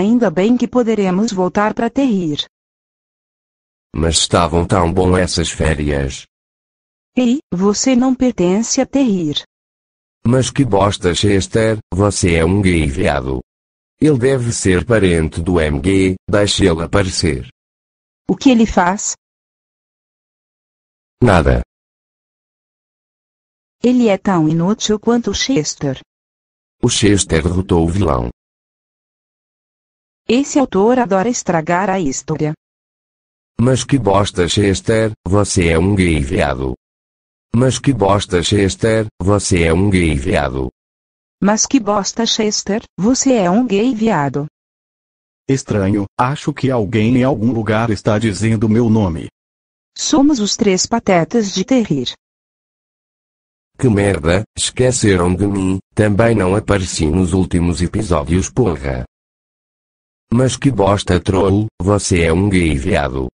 Ainda bem que poderemos voltar para Terrir. Mas estavam tão bom essas férias. Ei, você não pertence a Terrir. Mas que bosta Chester, você é um gay viado. Ele deve ser parente do MG, deixe ele aparecer. O que ele faz? Nada. Ele é tão inútil quanto o Chester. O Chester derrotou o vilão. Esse autor adora estragar a história. Mas que bosta Chester, você é um gay viado. Mas que bosta Chester, você é um gay viado. Mas que bosta Chester, você é um gay viado. Estranho, acho que alguém em algum lugar está dizendo meu nome. Somos os três patetas de terrir. Que merda, esqueceram de mim, também não apareci nos últimos episódios porra. Mas que bosta troll, você é um gay viado.